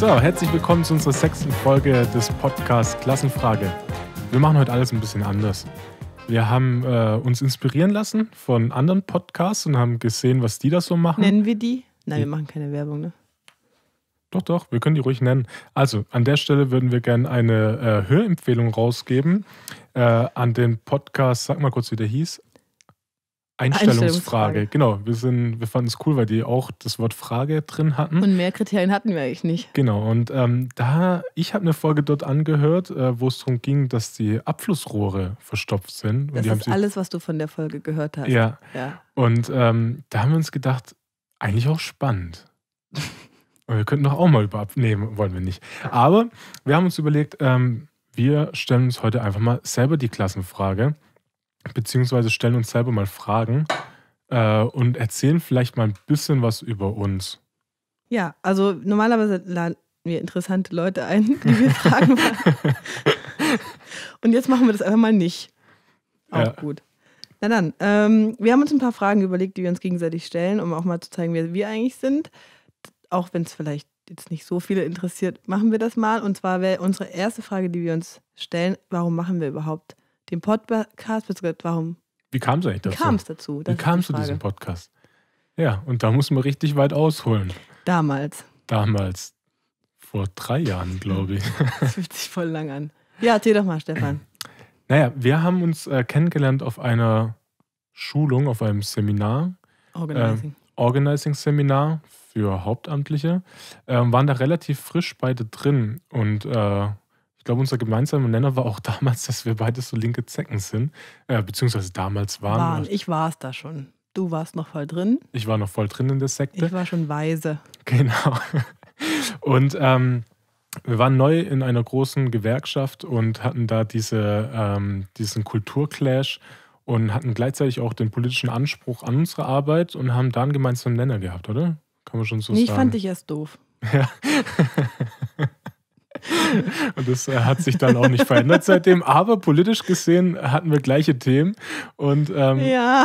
So, herzlich willkommen zu unserer sechsten Folge des Podcasts Klassenfrage. Wir machen heute alles ein bisschen anders. Wir haben äh, uns inspirieren lassen von anderen Podcasts und haben gesehen, was die da so machen. Nennen wir die? Nein, wir machen keine Werbung, ne? Doch, doch, wir können die ruhig nennen. Also, an der Stelle würden wir gerne eine äh, Hörempfehlung rausgeben äh, an den Podcast, sag mal kurz, wie der hieß, Einstellungsfrage. Genau, wir, sind, wir fanden es cool, weil die auch das Wort Frage drin hatten. Und mehr Kriterien hatten wir eigentlich nicht. Genau, und ähm, da, ich habe eine Folge dort angehört, äh, wo es darum ging, dass die Abflussrohre verstopft sind. das ist alles, was du von der Folge gehört hast. Ja. ja. Und ähm, da haben wir uns gedacht, eigentlich auch spannend. und wir könnten doch auch mal über abnehmen, wollen wir nicht. Aber wir haben uns überlegt, ähm, wir stellen uns heute einfach mal selber die Klassenfrage beziehungsweise stellen uns selber mal Fragen äh, und erzählen vielleicht mal ein bisschen was über uns. Ja, also normalerweise laden wir interessante Leute ein, die wir fragen. und jetzt machen wir das einfach mal nicht. Auch ja. gut. Na dann, ähm, wir haben uns ein paar Fragen überlegt, die wir uns gegenseitig stellen, um auch mal zu zeigen, wer wir eigentlich sind. Auch wenn es vielleicht jetzt nicht so viele interessiert, machen wir das mal. Und zwar wäre unsere erste Frage, die wir uns stellen, warum machen wir überhaupt dem Podcast? Warum? Wie kam es eigentlich dazu? Wie kam es dazu? Das Wie kam es zu diesem Podcast? Ja, und da muss man richtig weit ausholen. Damals. Damals. Vor drei Jahren, glaube ich. Das fühlt sich voll lang an. Ja, erzähl doch mal, Stefan. Naja, wir haben uns äh, kennengelernt auf einer Schulung, auf einem Seminar. Organizing. Äh, Organizing Seminar für Hauptamtliche. Äh, waren da relativ frisch beide drin und äh, ich glaube, unser gemeinsamer Nenner war auch damals, dass wir beide so linke Zecken sind, äh, beziehungsweise damals waren. waren. Ich war es da schon. Du warst noch voll drin. Ich war noch voll drin in der Sekte. Ich war schon weise. Genau. Und ähm, wir waren neu in einer großen Gewerkschaft und hatten da diese, ähm, diesen Kulturclash und hatten gleichzeitig auch den politischen Anspruch an unsere Arbeit und haben da einen gemeinsamen Nenner gehabt, oder? Kann man schon so nee, sagen. Ich fand dich erst doof. Ja. Und das äh, hat sich dann auch nicht verändert seitdem. Aber politisch gesehen hatten wir gleiche Themen. Und, ähm ja,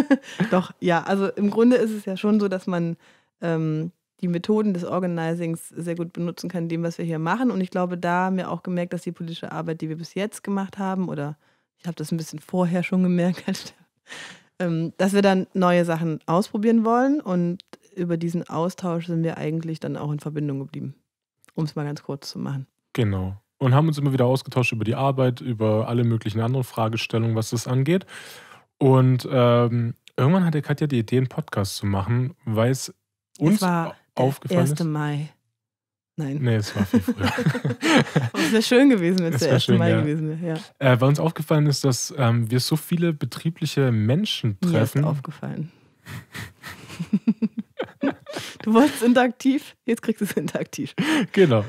doch, ja. Also im Grunde ist es ja schon so, dass man ähm, die Methoden des Organisings sehr gut benutzen kann, dem, was wir hier machen. Und ich glaube, da haben wir auch gemerkt, dass die politische Arbeit, die wir bis jetzt gemacht haben, oder ich habe das ein bisschen vorher schon gemerkt, ähm, dass wir dann neue Sachen ausprobieren wollen. Und über diesen Austausch sind wir eigentlich dann auch in Verbindung geblieben um es mal ganz kurz zu machen. Genau. Und haben uns immer wieder ausgetauscht über die Arbeit, über alle möglichen anderen Fragestellungen, was das angeht. Und ähm, irgendwann hatte Katja die Idee, einen Podcast zu machen, weil es uns es war aufgefallen 1. ist. 1. Mai. Nein. Nee, es war viel früher. es wäre schön gewesen, wenn es der 1. Schön, Mai ja. gewesen wäre. Ja. Äh, weil uns aufgefallen ist, dass ähm, wir so viele betriebliche Menschen treffen. Mir ist aufgefallen. Du wolltest interaktiv, jetzt kriegst du es interaktiv. Genau.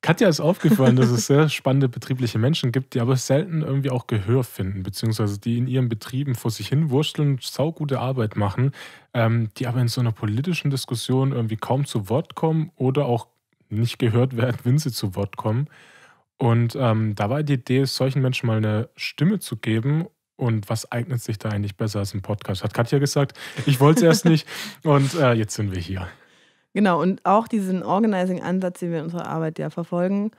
Katja ist aufgefallen, dass es sehr spannende betriebliche Menschen gibt, die aber selten irgendwie auch Gehör finden, beziehungsweise die in ihren Betrieben vor sich hin wursteln, saugute Arbeit machen, ähm, die aber in so einer politischen Diskussion irgendwie kaum zu Wort kommen oder auch nicht gehört werden, wenn sie zu Wort kommen. Und ähm, da war die Idee, solchen Menschen mal eine Stimme zu geben und was eignet sich da eigentlich besser als ein Podcast? Hat Katja gesagt. Ich wollte es erst nicht. Und äh, jetzt sind wir hier. Genau, und auch diesen Organizing-Ansatz, den wir in unserer Arbeit ja verfolgen,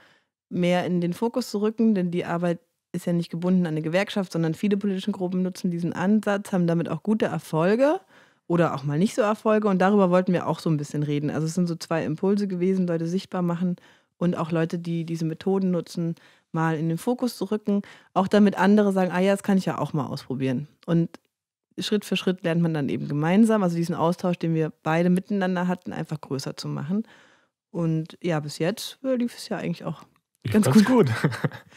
mehr in den Fokus zu rücken, denn die Arbeit ist ja nicht gebunden an eine Gewerkschaft, sondern viele politische Gruppen nutzen diesen Ansatz, haben damit auch gute Erfolge oder auch mal nicht so Erfolge. Und darüber wollten wir auch so ein bisschen reden. Also es sind so zwei Impulse gewesen, Leute sichtbar machen und auch Leute, die diese Methoden nutzen, mal in den Fokus zu rücken, auch damit andere sagen, ah ja, das kann ich ja auch mal ausprobieren. Und Schritt für Schritt lernt man dann eben gemeinsam, also diesen Austausch, den wir beide miteinander hatten, einfach größer zu machen. Und ja, bis jetzt äh, lief es ja eigentlich auch ich ganz gut. gut.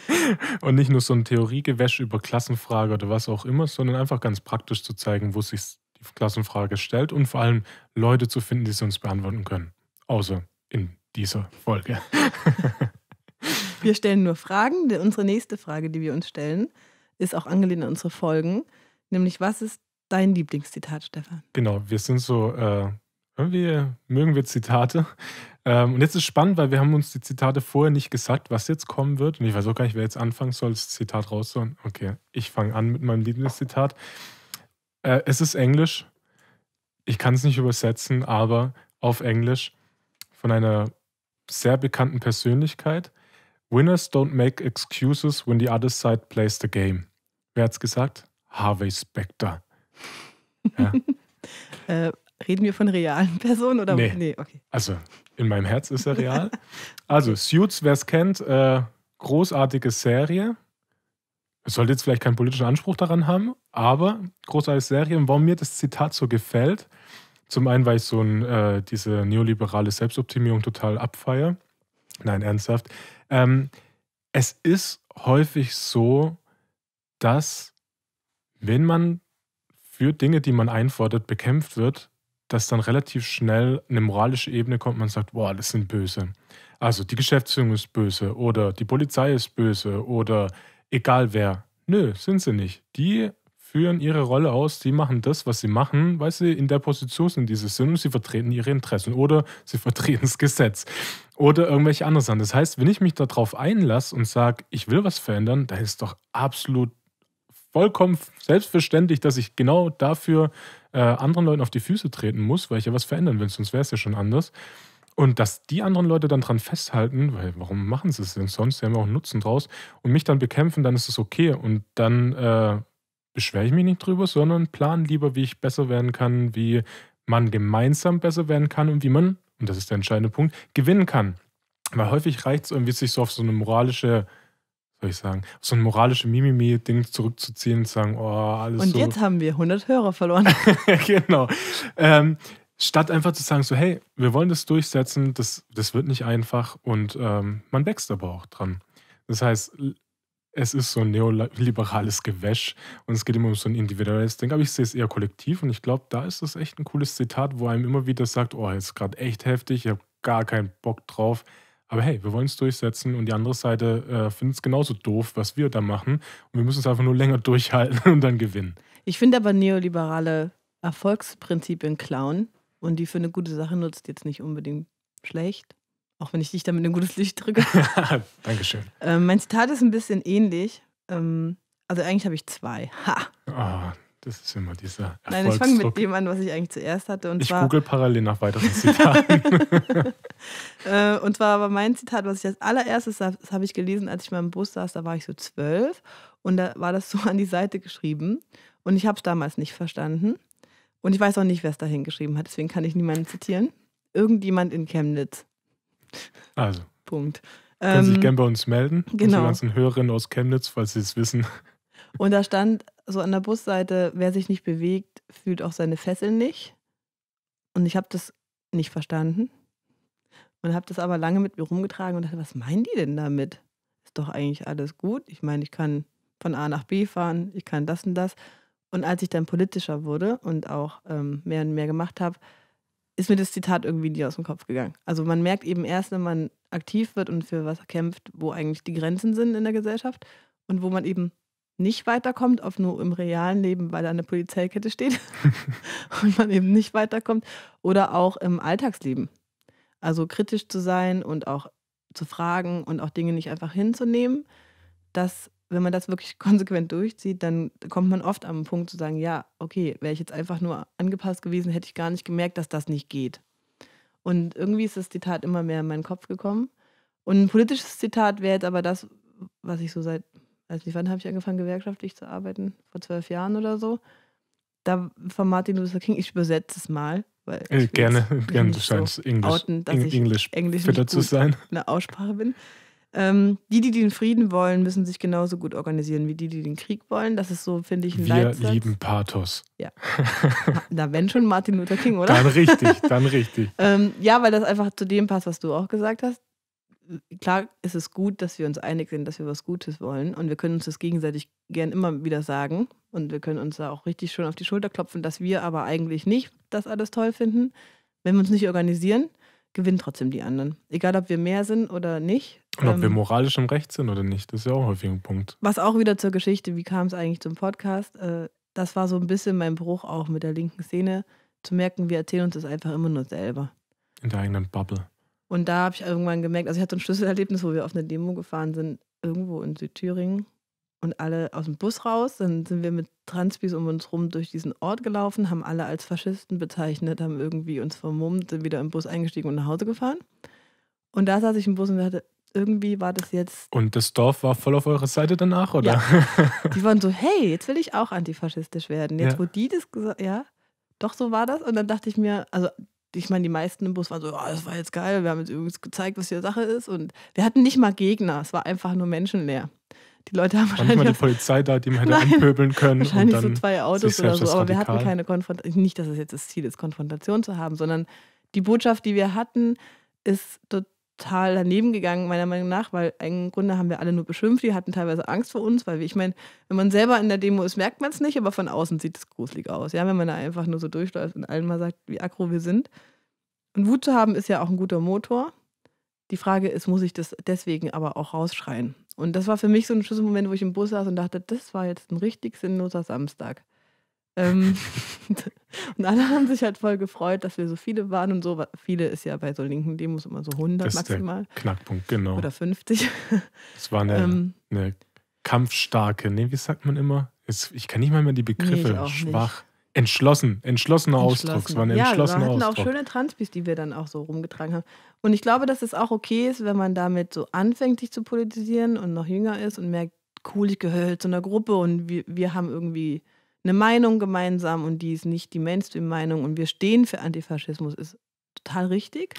Und nicht nur so ein Theoriegewäsch über Klassenfrage oder was auch immer, sondern einfach ganz praktisch zu zeigen, wo sich die Klassenfrage stellt und vor allem Leute zu finden, die sie uns beantworten können. Außer in dieser Folge. Wir stellen nur Fragen. Unsere nächste Frage, die wir uns stellen, ist auch angelehnt an unsere Folgen. Nämlich, was ist dein Lieblingszitat, Stefan? Genau, wir sind so, äh, irgendwie mögen wir Zitate. Ähm, und jetzt ist spannend, weil wir haben uns die Zitate vorher nicht gesagt, was jetzt kommen wird. Und ich weiß auch gar nicht, wer jetzt anfangen soll, das Zitat rauszuholen. Okay, ich fange an mit meinem Lieblingszitat. Äh, es ist Englisch. Ich kann es nicht übersetzen, aber auf Englisch von einer sehr bekannten Persönlichkeit. Winners don't make excuses when the other side plays the game. Wer hat's gesagt? Harvey Specter. Ja. äh, reden wir von realen Personen oder? Nee. nee. okay. Also in meinem Herz ist er real. also Suits, wer es kennt, äh, großartige Serie. Es sollte jetzt vielleicht keinen politischen Anspruch daran haben, aber großartige Serie. Und warum mir das Zitat so gefällt, zum einen, weil ich so ein, äh, diese neoliberale Selbstoptimierung total abfeiere. Nein, ernsthaft. Ähm, es ist häufig so, dass wenn man für Dinge, die man einfordert, bekämpft wird, dass dann relativ schnell eine moralische Ebene kommt, man sagt, boah, das sind böse. Also die Geschäftsführung ist böse oder die Polizei ist böse oder egal wer. Nö, sind sie nicht. Die führen ihre Rolle aus, sie machen das, was sie machen, weil sie in der Position sind, die sie sind und sie vertreten ihre Interessen oder sie vertreten das Gesetz oder irgendwelche anderen Sachen. Das heißt, wenn ich mich darauf einlasse und sage, ich will was verändern, dann ist doch absolut vollkommen selbstverständlich, dass ich genau dafür äh, anderen Leuten auf die Füße treten muss, weil ich ja was verändern will, sonst wäre es ja schon anders. Und dass die anderen Leute dann dran festhalten, weil warum machen sie es denn sonst? Sie haben ja auch einen Nutzen draus und mich dann bekämpfen, dann ist es okay. Und dann äh, beschwere ich mich nicht drüber, sondern plan lieber, wie ich besser werden kann, wie man gemeinsam besser werden kann und wie man, und das ist der entscheidende Punkt, gewinnen kann. Weil häufig reicht es irgendwie, sich so auf so eine moralische, soll ich sagen, so ein moralische Mimimi-Ding zurückzuziehen und sagen, oh, alles Und so. jetzt haben wir 100 Hörer verloren. genau. Ähm, statt einfach zu sagen, so, hey, wir wollen das durchsetzen, das, das wird nicht einfach und ähm, man wächst aber auch dran. Das heißt, es ist so ein neoliberales Gewäsch und es geht immer um so ein individuelles Ding, aber ich sehe es eher kollektiv und ich glaube, da ist das echt ein cooles Zitat, wo einem immer wieder sagt, oh, jetzt gerade echt heftig, ich habe gar keinen Bock drauf. Aber hey, wir wollen es durchsetzen und die andere Seite äh, findet es genauso doof, was wir da machen. Und wir müssen es einfach nur länger durchhalten und dann gewinnen. Ich finde aber neoliberale Erfolgsprinzipien klauen und die für eine gute Sache nutzt jetzt nicht unbedingt schlecht. Auch wenn ich dich damit in ein gutes Licht drücke. Dankeschön. Ähm, mein Zitat ist ein bisschen ähnlich. Ähm, also eigentlich habe ich zwei. Ha! Oh, das ist immer dieser Erfolgsdruck. Nein, ich fange mit dem an, was ich eigentlich zuerst hatte. Und ich zwar, google parallel nach weiteren Zitaten. äh, und zwar aber mein Zitat, was ich als allererstes, habe, das habe ich gelesen, als ich mal im Bus saß, da war ich so zwölf. Und da war das so an die Seite geschrieben. Und ich habe es damals nicht verstanden. Und ich weiß auch nicht, wer es dahin geschrieben hat, deswegen kann ich niemanden zitieren. Irgendjemand in Chemnitz. Also. Punkt. Können ähm, sich gerne bei uns melden. Genau. Die ganzen Hörerinnen aus Chemnitz, falls sie es wissen. Und da stand so an der Busseite, wer sich nicht bewegt, fühlt auch seine Fesseln nicht. Und ich habe das nicht verstanden. Und habe das aber lange mit mir rumgetragen und dachte, was meinen die denn damit? Ist doch eigentlich alles gut. Ich meine, ich kann von A nach B fahren, ich kann das und das. Und als ich dann politischer wurde und auch ähm, mehr und mehr gemacht habe, ist mir das Zitat irgendwie nie aus dem Kopf gegangen. Also man merkt eben erst, wenn man aktiv wird und für was kämpft, wo eigentlich die Grenzen sind in der Gesellschaft und wo man eben nicht weiterkommt, auf nur im realen Leben, weil da eine Polizeikette steht und man eben nicht weiterkommt oder auch im Alltagsleben. Also kritisch zu sein und auch zu fragen und auch Dinge nicht einfach hinzunehmen, das wenn man das wirklich konsequent durchzieht, dann kommt man oft am Punkt zu sagen, ja, okay, wäre ich jetzt einfach nur angepasst gewesen, hätte ich gar nicht gemerkt, dass das nicht geht. Und irgendwie ist das Zitat immer mehr in meinen Kopf gekommen. Und ein politisches Zitat wäre jetzt aber das, was ich so seit, weiß nicht, wann habe ich angefangen, gewerkschaftlich zu arbeiten? Vor zwölf Jahren oder so. Da von Martin Luther King, ich übersetze es mal. Weil äh, ich äh, gerne, gerne, du scheinst so Englisch, outen, Englisch, Englisch, Englisch nicht sein. in Aussprache bin. Ähm, die, die den Frieden wollen, müssen sich genauso gut organisieren wie die, die den Krieg wollen. Das ist so, finde ich, ein Wir Leitsatz. lieben Pathos. Ja. Na, wenn schon Martin Luther King, oder? Dann richtig, dann richtig. ähm, ja, weil das einfach zu dem passt, was du auch gesagt hast. Klar ist es gut, dass wir uns einig sind, dass wir was Gutes wollen. Und wir können uns das gegenseitig gern immer wieder sagen. Und wir können uns da auch richtig schön auf die Schulter klopfen, dass wir aber eigentlich nicht das alles toll finden. Wenn wir uns nicht organisieren, gewinnen trotzdem die anderen. Egal, ob wir mehr sind oder nicht, und ob wir ähm, moralisch im Recht sind oder nicht, das ist ja auch häufig ein Punkt. Was auch wieder zur Geschichte, wie kam es eigentlich zum Podcast? Äh, das war so ein bisschen mein Bruch auch mit der linken Szene, zu merken, wir erzählen uns das einfach immer nur selber. In der eigenen Bubble. Und da habe ich irgendwann gemerkt, also ich hatte ein Schlüsselerlebnis, wo wir auf eine Demo gefahren sind, irgendwo in Südthüringen und alle aus dem Bus raus. Dann sind wir mit Transpis um uns rum durch diesen Ort gelaufen, haben alle als Faschisten bezeichnet, haben irgendwie uns vermummt, sind wieder im Bus eingestiegen und nach Hause gefahren. Und da saß ich im Bus und dachte, irgendwie war das jetzt. Und das Dorf war voll auf eurer Seite danach, oder? Ja. Die waren so, hey, jetzt will ich auch antifaschistisch werden. Jetzt, ja. wo die das gesagt ja, doch so war das. Und dann dachte ich mir, also ich meine, die meisten im Bus waren so, oh, das war jetzt geil, wir haben jetzt übrigens gezeigt, was hier Sache ist. Und wir hatten nicht mal Gegner, es war einfach nur menschenleer. Die Leute haben war wahrscheinlich. War nicht mal die Polizei da, die man hätte nein, anpöbeln können. Wahrscheinlich so zwei Autos oder so, aber radikal. wir hatten keine Konfrontation. Nicht, dass es jetzt das Ziel ist, Konfrontation zu haben, sondern die Botschaft, die wir hatten, ist total total daneben gegangen, meiner Meinung nach, weil im Grunde haben wir alle nur beschimpft, die hatten teilweise Angst vor uns, weil ich meine, wenn man selber in der Demo ist, merkt man es nicht, aber von außen sieht es gruselig aus, ja, wenn man da einfach nur so durchläuft und allen mal sagt, wie aggro wir sind. Und Wut zu haben ist ja auch ein guter Motor. Die Frage ist, muss ich das deswegen aber auch rausschreien? Und das war für mich so ein Schlüsselmoment, wo ich im Bus saß und dachte, das war jetzt ein richtig sinnloser Samstag. Ähm, und alle haben sich halt voll gefreut, dass wir so viele waren und so. Viele ist ja bei so linken Demos immer so 100 das ist maximal. Der Knackpunkt, genau. Oder 50. Es war eine, ähm, eine, kampfstarke, nee, wie sagt man immer? Ich kann nicht mal mehr die Begriffe. Nee, Schwach. Nicht. Entschlossen, entschlossener Ausdruck. Es war ein entschlossener Ausdruck. Wir hatten auch schöne Transpis, die wir dann auch so rumgetragen haben. Und ich glaube, dass es auch okay ist, wenn man damit so anfängt, sich zu politisieren und noch jünger ist und merkt, cool, ich gehöre zu einer Gruppe und wir, wir haben irgendwie eine Meinung gemeinsam und die ist nicht die Mainstream-Meinung und wir stehen für Antifaschismus, ist total richtig.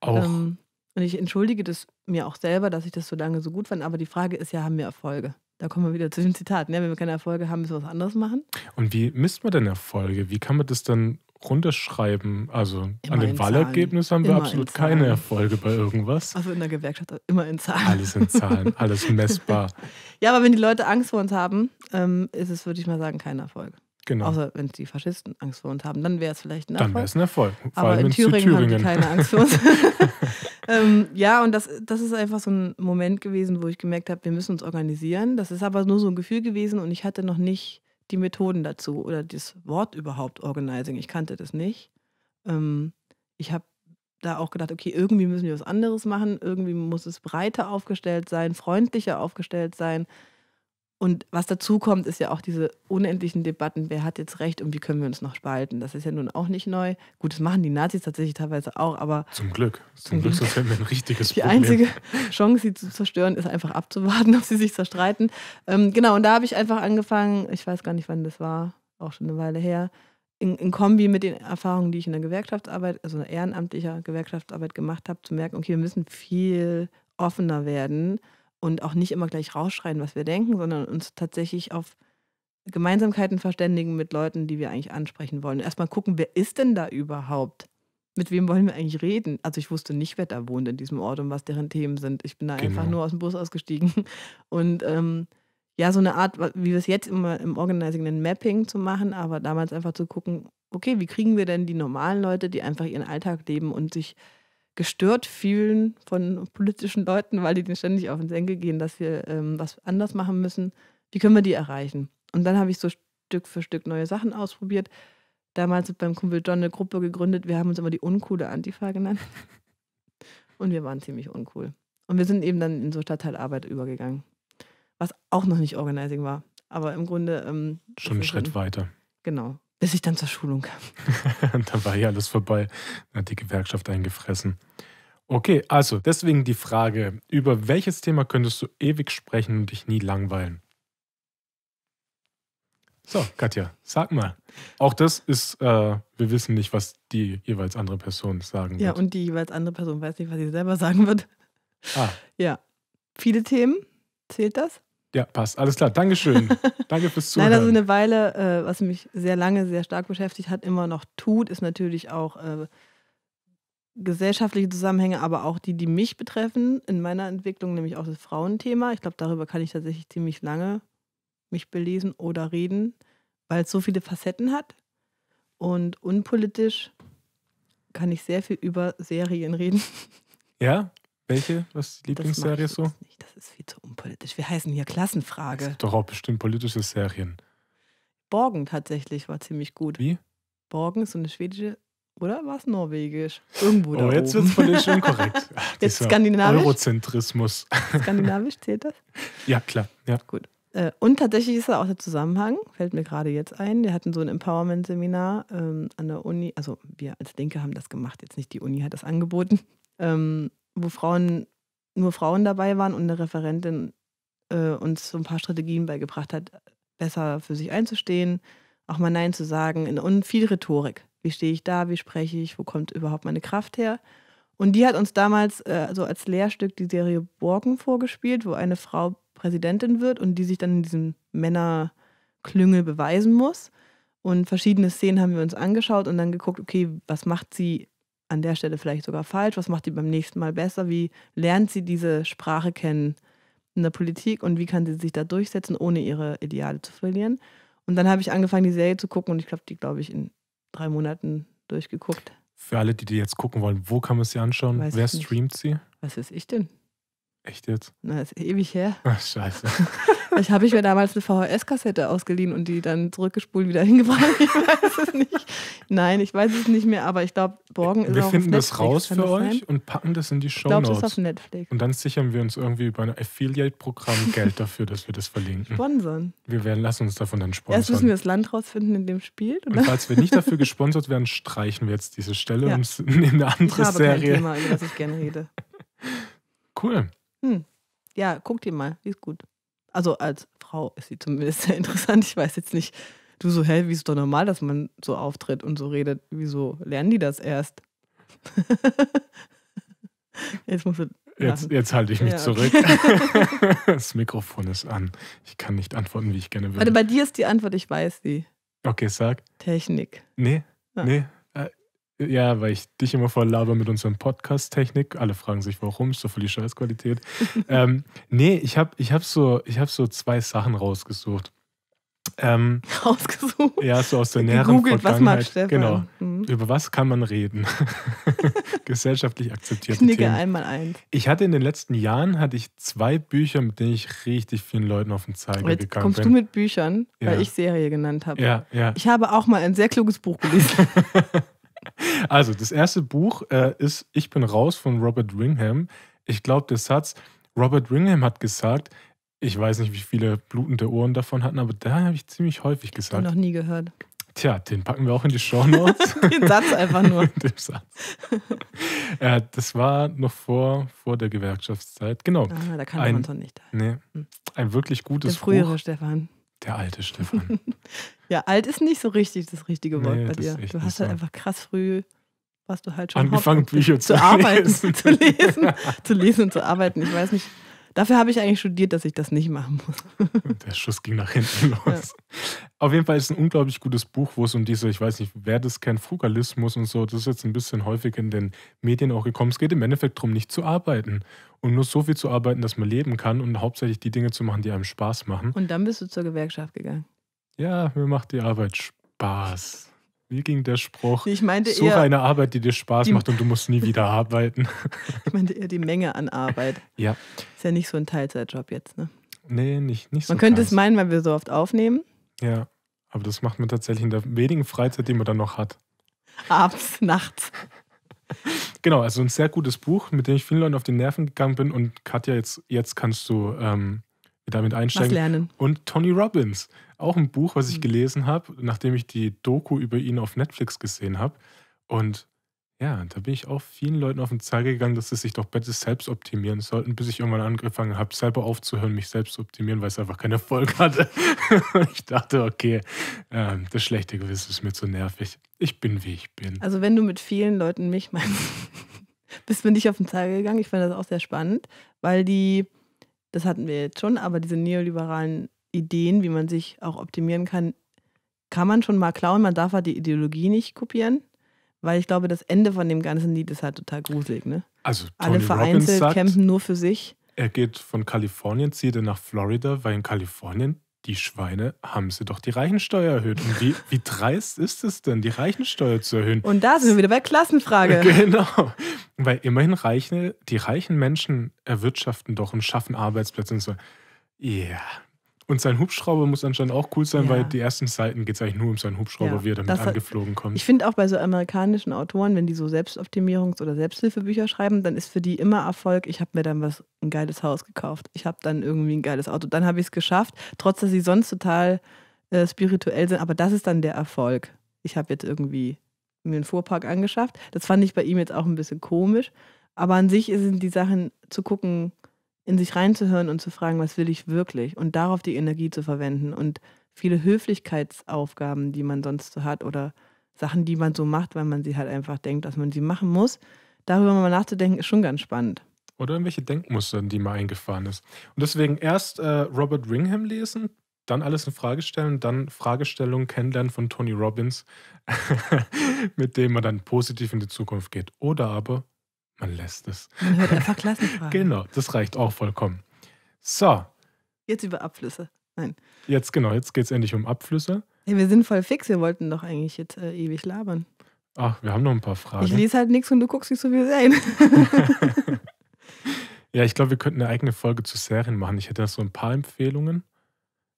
Auch. Ähm, und ich entschuldige das mir auch selber, dass ich das so lange so gut fand, aber die Frage ist ja, haben wir Erfolge? Da kommen wir wieder zu den Zitaten. Ne? Ja, wenn wir keine Erfolge haben, müssen wir was anderes machen. Und wie misst man denn Erfolge? Wie kann man das dann runterschreiben. Also immer an dem Wahlergebnis haben wir immer absolut keine Erfolge bei irgendwas. Also in der Gewerkschaft immer in Zahlen. Alles in Zahlen, alles messbar. ja, aber wenn die Leute Angst vor uns haben, ähm, ist es, würde ich mal sagen, kein Erfolg. Genau. Außer wenn die Faschisten Angst vor uns haben, dann wäre es vielleicht ein Erfolg. Dann wäre es ein Erfolg. Vor aber allem in Thüringen, Thüringen haben die keine Angst vor uns. ähm, ja, und das, das ist einfach so ein Moment gewesen, wo ich gemerkt habe, wir müssen uns organisieren. Das ist aber nur so ein Gefühl gewesen und ich hatte noch nicht die Methoden dazu oder das Wort überhaupt Organizing. Ich kannte das nicht. Ähm, ich habe da auch gedacht, okay, irgendwie müssen wir was anderes machen, irgendwie muss es breiter aufgestellt sein, freundlicher aufgestellt sein. Und was dazu kommt, ist ja auch diese unendlichen Debatten, wer hat jetzt recht und wie können wir uns noch spalten. Das ist ja nun auch nicht neu. Gut, das machen die Nazis tatsächlich teilweise auch, aber. Zum Glück. Zum, Glück, sind wir ein richtiges Problem. Die einzige Chance, sie zu zerstören, ist einfach abzuwarten, ob sie sich zerstreiten. Ähm, genau, und da habe ich einfach angefangen, ich weiß gar nicht, wann das war, auch schon eine Weile her, in, in, Kombi mit den Erfahrungen, die ich in der Gewerkschaftsarbeit, also in ehrenamtlicher Gewerkschaftsarbeit gemacht habe, zu merken, okay, wir müssen viel offener werden und auch nicht immer gleich rausschreien, was wir denken, sondern uns tatsächlich auf Gemeinsamkeiten verständigen mit Leuten, die wir eigentlich ansprechen wollen. Erstmal gucken, wer ist denn da überhaupt? Mit wem wollen wir eigentlich reden? Also ich wusste nicht, wer da wohnt in diesem Ort und was deren Themen sind. Ich bin da genau. einfach nur aus dem Bus ausgestiegen. Und ähm, ja, so eine Art, wie wir es jetzt immer im Organizing ein Mapping zu machen, aber damals einfach zu gucken, okay, wie kriegen wir denn die normalen Leute, die einfach ihren Alltag leben und sich gestört fühlen von politischen Leuten, weil die denen ständig auf den Senkel gehen, dass wir ähm, was anders machen müssen. Wie können wir die erreichen? Und dann habe ich so Stück für Stück neue Sachen ausprobiert. Damals beim Kumpel John eine Gruppe gegründet. Wir haben uns immer die uncoole Antifa genannt. Und wir waren ziemlich uncool. Und wir sind eben dann in so Stadtteilarbeit übergegangen. Was auch noch nicht Organizing war. Aber im Grunde. Ähm, Schon einen Schritt weiter. Genau bis ich dann zur Schulung kam. da war ja alles vorbei, Da hat die Gewerkschaft eingefressen. Okay, also deswegen die Frage, über welches Thema könntest du ewig sprechen und dich nie langweilen? So, Katja, sag mal. Auch das ist, äh, wir wissen nicht, was die jeweils andere Person sagen ja, wird. Ja, und die jeweils andere Person weiß nicht, was sie selber sagen wird. Ah. Ja. Viele Themen, zählt das? Ja, passt. Alles klar. Dankeschön. Danke fürs Zuhören. Nein, also eine Weile, äh, was mich sehr lange, sehr stark beschäftigt hat, immer noch tut, ist natürlich auch äh, gesellschaftliche Zusammenhänge, aber auch die, die mich betreffen, in meiner Entwicklung, nämlich auch das Frauenthema. Ich glaube, darüber kann ich tatsächlich ziemlich lange mich belesen oder reden, weil es so viele Facetten hat. Und unpolitisch kann ich sehr viel über Serien reden. Ja? Welche? Was ist die Lieblingsserie so? Nicht. Das ist viel zu unpolitisch. Wir heißen hier Klassenfrage. Das ist doch auch bestimmt politische Serien. Borgen tatsächlich war ziemlich gut. Wie? Borgen, so eine schwedische, oder war es norwegisch? Irgendwo oh, da jetzt wird es von dir politisch korrekt. Ach, jetzt skandinavisch? Eurozentrismus. skandinavisch zählt das? Ja, klar. Ja. Gut. Äh, und tatsächlich ist da auch der Zusammenhang, fällt mir gerade jetzt ein. Wir hatten so ein Empowerment-Seminar ähm, an der Uni. Also wir als Linke haben das gemacht, jetzt nicht die Uni hat das angeboten. Ähm, wo Frauen, nur Frauen dabei waren und eine Referentin äh, uns so ein paar Strategien beigebracht hat, besser für sich einzustehen, auch mal Nein zu sagen und viel Rhetorik. Wie stehe ich da, wie spreche ich, wo kommt überhaupt meine Kraft her? Und die hat uns damals äh, so als Lehrstück die Serie Borken vorgespielt, wo eine Frau Präsidentin wird und die sich dann in diesem Männerklüngel beweisen muss. Und verschiedene Szenen haben wir uns angeschaut und dann geguckt, okay, was macht sie an der Stelle vielleicht sogar falsch? Was macht die beim nächsten Mal besser? Wie lernt sie diese Sprache kennen in der Politik und wie kann sie sich da durchsetzen, ohne ihre Ideale zu verlieren? Und dann habe ich angefangen, die Serie zu gucken und ich glaube, die glaube ich in drei Monaten durchgeguckt. Für alle, die die jetzt gucken wollen, wo kann man sie anschauen? Weiß Wer streamt sie? Was ist ich denn? Echt jetzt? Na, ist ewig her. Ach, scheiße. ich habe ich mir damals eine VHS-Kassette ausgeliehen und die dann zurückgespult wieder hingebracht. Ich weiß es nicht. Nein, ich weiß es nicht mehr, aber ich glaube, morgen ist Wir auch finden das raus für das euch und packen das in die Show Notes. Ich glaube, das ist auf Netflix. Und dann sichern wir uns irgendwie über ein Affiliate-Programm Geld dafür, dass wir das verlinken. Sponsern. Wir werden, lassen uns davon dann sponsern. Erst müssen wir das Land rausfinden, in dem spielt. Oder? Und falls wir nicht dafür gesponsert werden, streichen wir jetzt diese Stelle ja. und nehmen eine andere ich habe Serie. Kein Thema, über das ich gerne rede. Cool. Hm. Ja, guck die mal, die ist gut. Also als Frau ist sie zumindest sehr interessant. Ich weiß jetzt nicht, du so, hä, wie ist es doch normal, dass man so auftritt und so redet. Wieso lernen die das erst? jetzt musst du Jetzt, jetzt, halte ich mich ja, zurück. das Mikrofon ist an. Ich kann nicht antworten, wie ich gerne würde. Warte, bei dir ist die Antwort, ich weiß sie. Okay, sag. Technik. Nee, ja. nee, ja, weil ich dich immer voll laber mit unserem Podcast-Technik. Alle fragen sich, warum, ist doch voll die Scheißqualität. ähm, nee, ich habe ich hab so, hab so zwei Sachen rausgesucht. Ähm, rausgesucht? Ja, so aus der näheren Gegoogelt, Vergangenheit. Was mag genau. Mhm. Über was kann man reden? Gesellschaftlich akzeptiert. Ich Themen. einmal ein. Ich hatte in den letzten Jahren hatte ich zwei Bücher, mit denen ich richtig vielen Leuten auf den Zeiger Jetzt gegangen kommst bin. kommst du mit Büchern, ja. weil ich Serie genannt habe. Ja, ja. Ich habe auch mal ein sehr kluges Buch gelesen. Also, das erste Buch äh, ist Ich bin raus von Robert Ringham. Ich glaube, der Satz, Robert Ringham hat gesagt, ich weiß nicht, wie viele blutende Ohren davon hatten, aber da habe ich ziemlich häufig gesagt. Noch nie gehört. Tja, den packen wir auch in die Show Notes. den Satz einfach nur. den Satz. äh, das war noch vor, vor der Gewerkschaftszeit. Genau. Ah, da kann ein, Anton nicht. Nee, hm. ein wirklich gutes Buch. der frühere Buch. Stefan. Der alte Stefan. Ja, alt ist nicht so richtig das richtige Wort nee, bei dir. Du hast halt so. einfach krass früh, warst du halt schon angefangen, Haupt Bücher zu, zu arbeiten, lesen. zu lesen, zu lesen und zu arbeiten. Ich weiß nicht. Dafür habe ich eigentlich studiert, dass ich das nicht machen muss. Der Schuss ging nach hinten los. Ja. Auf jeden Fall ist es ein unglaublich gutes Buch, wo es um diese, ich weiß nicht, wer das kennt, Frugalismus und so, das ist jetzt ein bisschen häufig in den Medien auch gekommen. Es geht im Endeffekt darum, nicht zu arbeiten und nur so viel zu arbeiten, dass man leben kann und hauptsächlich die Dinge zu machen, die einem Spaß machen. Und dann bist du zur Gewerkschaft gegangen. Ja, mir macht die Arbeit Spaß. Wie ging der Spruch? Ich meinte Suche eher, eine Arbeit, die dir Spaß die macht und du musst nie wieder arbeiten. ich meinte eher die Menge an Arbeit. Ja. Ist ja nicht so ein Teilzeitjob jetzt, ne? Nee, nicht, nicht so. Man könnte es meinen, weil wir so oft aufnehmen. Ja, aber das macht man tatsächlich in der wenigen Freizeit, die man dann noch hat. Abends, nachts. Genau, also ein sehr gutes Buch, mit dem ich vielen Leuten auf die Nerven gegangen bin. Und Katja, jetzt, jetzt kannst du ähm, damit einsteigen. Was lernen. Und Tony Robbins, auch ein Buch, was ich mhm. gelesen habe, nachdem ich die Doku über ihn auf Netflix gesehen habe. Und ja, da bin ich auch vielen Leuten auf den Zeiger gegangen, dass sie sich doch bitte selbst optimieren sollten, bis ich irgendwann angefangen habe, selber aufzuhören, mich selbst zu optimieren, weil es einfach keinen Erfolg hatte. ich dachte, okay, ähm, das schlechte Gewissen ist mir zu nervig. Ich bin, wie ich bin. Also wenn du mit vielen Leuten mich meinst, bist du nicht auf den Zeiger gegangen. Ich fand das auch sehr spannend, weil die das hatten wir jetzt schon, aber diese neoliberalen Ideen, wie man sich auch optimieren kann, kann man schon mal klauen. Man darf halt die Ideologie nicht kopieren, weil ich glaube, das Ende von dem ganzen Lied ist halt total gruselig. Ne? Also Tony Alle vereinzelt sagt, kämpfen nur für sich. Er geht von Kalifornien, zieht er nach Florida, weil in Kalifornien die Schweine haben sie doch die Reichensteuer erhöht. Und wie, wie dreist ist es denn, die Reichensteuer zu erhöhen? Und da sind wir wieder bei Klassenfrage. Genau. Weil immerhin Reiche, die reichen Menschen erwirtschaften doch und schaffen Arbeitsplätze und so. Ja, yeah. Und sein Hubschrauber muss anscheinend auch cool sein, ja. weil die ersten Seiten geht es eigentlich nur um seinen Hubschrauber, ja, wie er damit angeflogen hat, kommt. Ich finde auch bei so amerikanischen Autoren, wenn die so Selbstoptimierungs- oder Selbsthilfebücher schreiben, dann ist für die immer Erfolg, ich habe mir dann was, ein geiles Haus gekauft. Ich habe dann irgendwie ein geiles Auto. Dann habe ich es geschafft, trotz dass sie sonst total äh, spirituell sind. Aber das ist dann der Erfolg. Ich habe jetzt irgendwie mir einen Fuhrpark angeschafft. Das fand ich bei ihm jetzt auch ein bisschen komisch. Aber an sich sind die Sachen zu gucken, in sich reinzuhören und zu fragen, was will ich wirklich und darauf die Energie zu verwenden und viele Höflichkeitsaufgaben, die man sonst so hat oder Sachen, die man so macht, weil man sie halt einfach denkt, dass man sie machen muss, darüber mal nachzudenken, ist schon ganz spannend. Oder irgendwelche Denkmuster, die mal eingefahren ist. Und deswegen erst äh, Robert Ringham lesen, dann alles in Frage stellen, dann Fragestellungen kennenlernen von Tony Robbins, mit dem man dann positiv in die Zukunft geht. Oder aber man lässt es. Man hört einfach Klassenfragen. genau, das reicht auch vollkommen. So. Jetzt über Abflüsse. Nein. Jetzt genau, jetzt geht es endlich um Abflüsse. Hey, wir sind voll fix, wir wollten doch eigentlich jetzt äh, ewig labern. Ach, wir haben noch ein paar Fragen. Ich lese halt nichts und du guckst nicht so viel ein. ja, ich glaube, wir könnten eine eigene Folge zu Serien machen. Ich hätte da so ein paar Empfehlungen.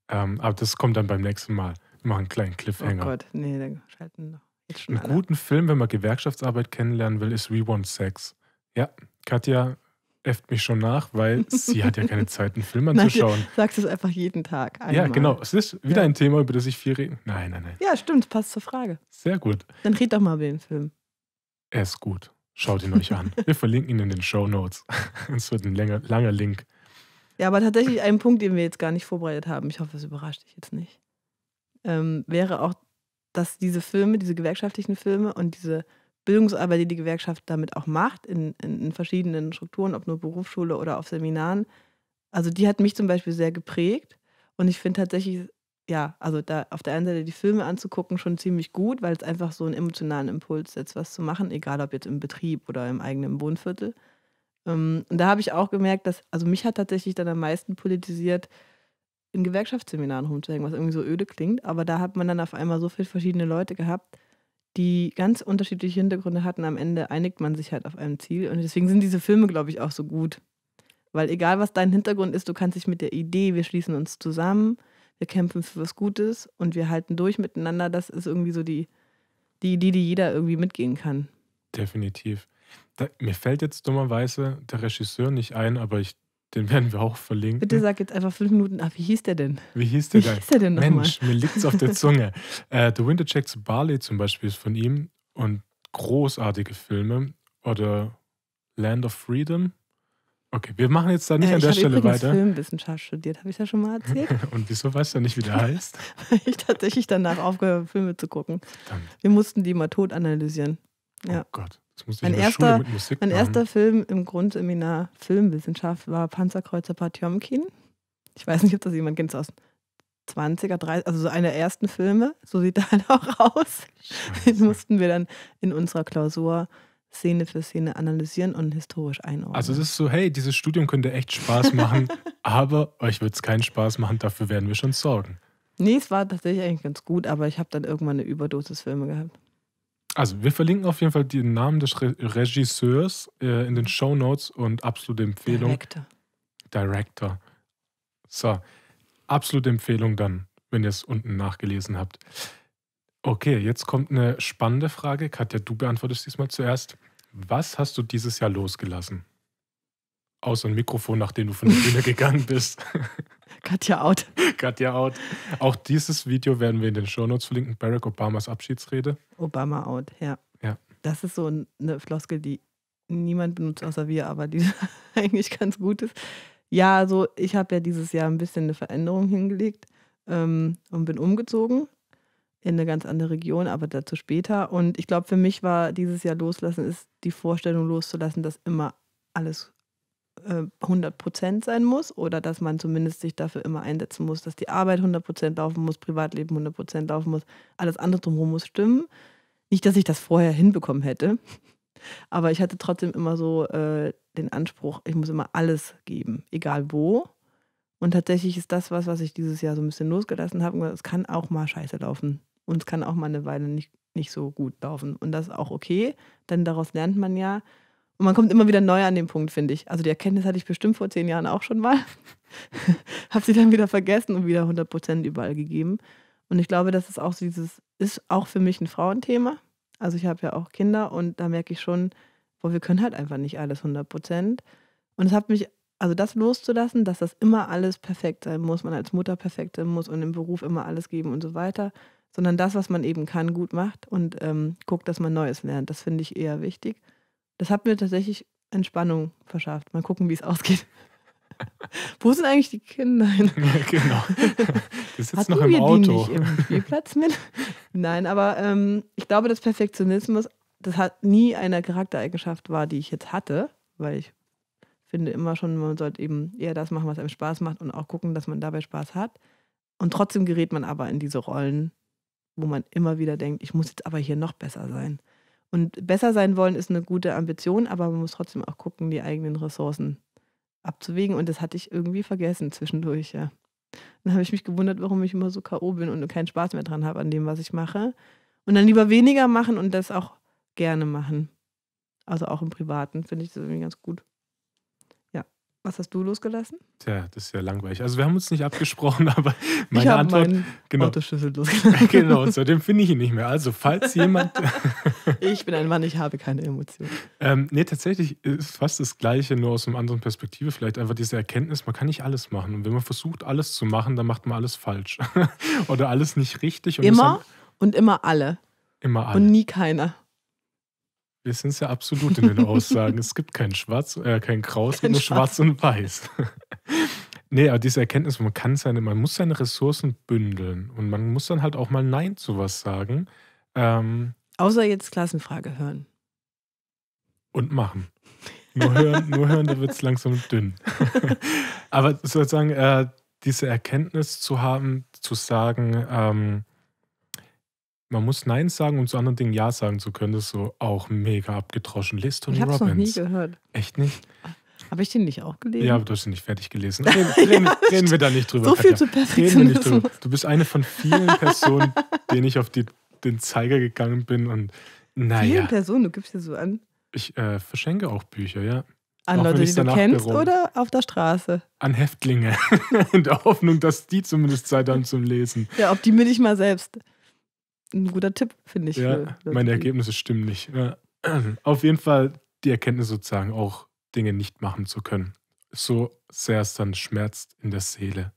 Ähm, aber das kommt dann beim nächsten Mal. Wir machen einen kleinen Cliffhanger. Oh Gott, nee, dann schalten wir noch. Einen guten Film, wenn man Gewerkschaftsarbeit kennenlernen will, ist We Want Sex. Ja, Katja äfft mich schon nach, weil sie hat ja keine Zeit, einen Film anzuschauen. Nein, Du sagst es einfach jeden Tag. Einmal. Ja, genau. Es ist wieder ja. ein Thema, über das ich viel rede. Nein, nein, nein. Ja, stimmt. Passt zur Frage. Sehr gut. Dann red doch mal über den Film. Er ist gut. Schaut ihn euch an. Wir verlinken ihn in den Show Notes. es wird ein länger, langer Link. Ja, aber tatsächlich ein Punkt, den wir jetzt gar nicht vorbereitet haben. Ich hoffe, es überrascht dich jetzt nicht. Ähm, wäre auch, dass diese Filme, diese gewerkschaftlichen Filme und diese Bildungsarbeit, die die Gewerkschaft damit auch macht, in, in, in verschiedenen Strukturen, ob nur Berufsschule oder auf Seminaren, also die hat mich zum Beispiel sehr geprägt. Und ich finde tatsächlich, ja, also da auf der einen Seite die Filme anzugucken schon ziemlich gut, weil es einfach so einen emotionalen Impuls setzt, was zu machen, egal ob jetzt im Betrieb oder im eigenen Wohnviertel. Ähm, und da habe ich auch gemerkt, dass, also mich hat tatsächlich dann am meisten politisiert, in Gewerkschaftsseminaren rumzuhängen, was irgendwie so öde klingt. Aber da hat man dann auf einmal so viele verschiedene Leute gehabt, die ganz unterschiedliche Hintergründe hatten. Am Ende einigt man sich halt auf einem Ziel. Und deswegen sind diese Filme, glaube ich, auch so gut. Weil egal, was dein Hintergrund ist, du kannst dich mit der Idee, wir schließen uns zusammen, wir kämpfen für was Gutes und wir halten durch miteinander. Das ist irgendwie so die, die Idee, die jeder irgendwie mitgehen kann. Definitiv. Da, mir fällt jetzt dummerweise der Regisseur nicht ein, aber ich den werden wir auch verlinken. Bitte sag jetzt einfach fünf Minuten Ach, Wie hieß der denn? Wie hieß der, Wie denn? Hieß der denn Mensch, mir liegt's auf der Zunge. äh, The Winter Check to Barley zum Beispiel ist von ihm und großartige Filme. Oder Land of Freedom. Okay, wir machen jetzt da nicht äh, an der Stelle weiter. Ich habe Filmwissenschaft studiert, habe ich ja schon mal erzählt. und wieso weißt du nicht, wie der heißt? Weil ich tatsächlich danach aufgehört habe, Filme zu gucken. Verdammt. Wir mussten die mal tot analysieren. Oh ja. Oh Gott mein erster, mein machen. erster Film im Grundseminar Filmwissenschaft war Panzerkreuzer Patjomkin. Ich weiß nicht, ob das jemand kennt aus 20er, 30 also so einer der ersten Filme. So sieht er halt auch aus. Den mussten wir dann in unserer Klausur Szene für Szene analysieren und historisch einordnen. Also es ist so, hey, dieses Studium könnte echt Spaß machen, aber euch wird es keinen Spaß machen, dafür werden wir schon sorgen. Nee, es war tatsächlich eigentlich ganz gut, aber ich habe dann irgendwann eine Überdosis Filme gehabt. Also wir verlinken auf jeden Fall den Namen des Re Regisseurs äh, in den Show Notes und absolute Empfehlung. Director. Director. So, absolute Empfehlung dann, wenn ihr es unten nachgelesen habt. Okay, jetzt kommt eine spannende Frage. Katja, du beantwortest diesmal zuerst. Was hast du dieses Jahr losgelassen? Außer ein Mikrofon, nachdem du von der Bühne gegangen bist. Katja out. Katja out. Auch dieses Video werden wir in den Shownotes verlinken. Barack Obamas Abschiedsrede. Obama out, ja. ja. Das ist so eine Floskel, die niemand benutzt außer wir, aber die eigentlich ganz gut ist. Ja, also ich habe ja dieses Jahr ein bisschen eine Veränderung hingelegt ähm, und bin umgezogen in eine ganz andere Region, aber dazu später. Und ich glaube, für mich war dieses Jahr loslassen, ist die Vorstellung loszulassen, dass immer alles 100 äh, Prozent sein muss oder dass man zumindest sich dafür immer einsetzen muss, dass die Arbeit 100 Prozent laufen muss, Privatleben 100 Prozent laufen muss, alles andere drumherum muss stimmen. Nicht, dass ich das vorher hinbekommen hätte, aber ich hatte trotzdem immer so äh, den Anspruch, ich muss immer alles geben, egal wo. Und tatsächlich ist das was, was ich dieses Jahr so ein bisschen losgelassen habe. Es kann auch mal scheiße laufen. Und es kann auch mal eine Weile nicht, nicht so gut laufen. Und das ist auch okay, denn daraus lernt man ja. Und man kommt immer wieder neu an den Punkt, finde ich. Also die Erkenntnis hatte ich bestimmt vor zehn Jahren auch schon mal. Habe sie dann wieder vergessen und wieder 100 Prozent überall gegeben. Und ich glaube, das ist auch dieses, ist auch für mich ein Frauenthema. Also ich habe ja auch Kinder und da merke ich schon, boah, wir können halt einfach nicht alles 100 Prozent. Und es hat mich, also das loszulassen, dass das immer alles perfekt sein muss, man als Mutter perfekt sein muss und im Beruf immer alles geben und so weiter, sondern das, was man eben kann, gut macht und ähm, guckt, dass man Neues lernt. Das finde ich eher wichtig. Das hat mir tatsächlich Entspannung verschafft. Mal gucken, wie es ausgeht. Wo sind eigentlich die Kinder? hin? genau. Die sitzen Hatten noch im wir Auto. Die nicht im Spielplatz mit? Nein, aber ähm, ich glaube, dass Perfektionismus, das hat nie eine Charaktereigenschaft war, die ich jetzt hatte, weil ich finde immer schon, man sollte eben eher das machen, was einem Spaß macht und auch gucken, dass man dabei Spaß hat. Und trotzdem gerät man aber in diese Rollen, wo man immer wieder denkt, ich muss jetzt aber hier noch besser sein. Und besser sein wollen ist eine gute Ambition, aber man muss trotzdem auch gucken, die eigenen Ressourcen abzuwägen. Und das hatte ich irgendwie vergessen zwischendurch, ja. Dann habe ich mich gewundert, warum ich immer so K.O. bin und keinen Spaß mehr dran habe an dem, was ich mache. Und dann lieber weniger machen und das auch gerne machen. Also auch im Privaten finde ich das irgendwie ganz gut. Was hast du losgelassen? Tja, das ist ja langweilig. Also wir haben uns nicht abgesprochen, aber meine ich Antwort. Meinen genau. Autoschlüssel losgelassen. genau, seitdem finde ich ihn nicht mehr. Also falls jemand. ich bin ein Mann, ich habe keine Emotionen. Ähm, nee, tatsächlich ist fast das Gleiche, nur aus einer anderen Perspektive. Vielleicht einfach diese Erkenntnis, man kann nicht alles machen. Und wenn man versucht, alles zu machen, dann macht man alles falsch. Oder alles nicht richtig. Und immer und immer alle. Immer alle. Und nie keiner. Wir sind ja absolut in den Aussagen. es gibt kein Schwarz, äh, kein Kraus, kein nur Schwarz. und Weiß. nee, aber diese Erkenntnis, man kann seine, man muss seine Ressourcen bündeln und man muss dann halt auch mal Nein zu was sagen. Ähm, Außer jetzt Klassenfrage hören. Und machen. Nur hören, nur hören da wird es langsam dünn. aber sozusagen äh, diese Erkenntnis zu haben, zu sagen, ähm, man muss Nein sagen, um zu anderen Dingen Ja sagen zu können. Das ist so auch mega abgedroschen. Lest Tony ich hab's Robbins. Noch nie gehört. Echt nicht? Habe ich den nicht auch gelesen? Ja, aber du hast ihn nicht fertig gelesen. Reden, ja, reden wir da nicht drüber. So viel Katja. zu Perfektionismus. Du bist eine von vielen Personen, denen ich auf die, den Zeiger gegangen bin. Und naja. Vielen Personen, du gibst dir so an. Ich äh, verschenke auch Bücher, ja. An auch Leute, die du kennst berum. oder auf der Straße? An Häftlinge. In der Hoffnung, dass die zumindest Zeit haben zum Lesen. Ja, ob die mir nicht mal selbst ein guter Tipp, finde ich. Ja, meine Ergebnisse stimmen nicht. Auf jeden Fall die Erkenntnis sozusagen auch Dinge nicht machen zu können. So sehr es dann schmerzt in der Seele.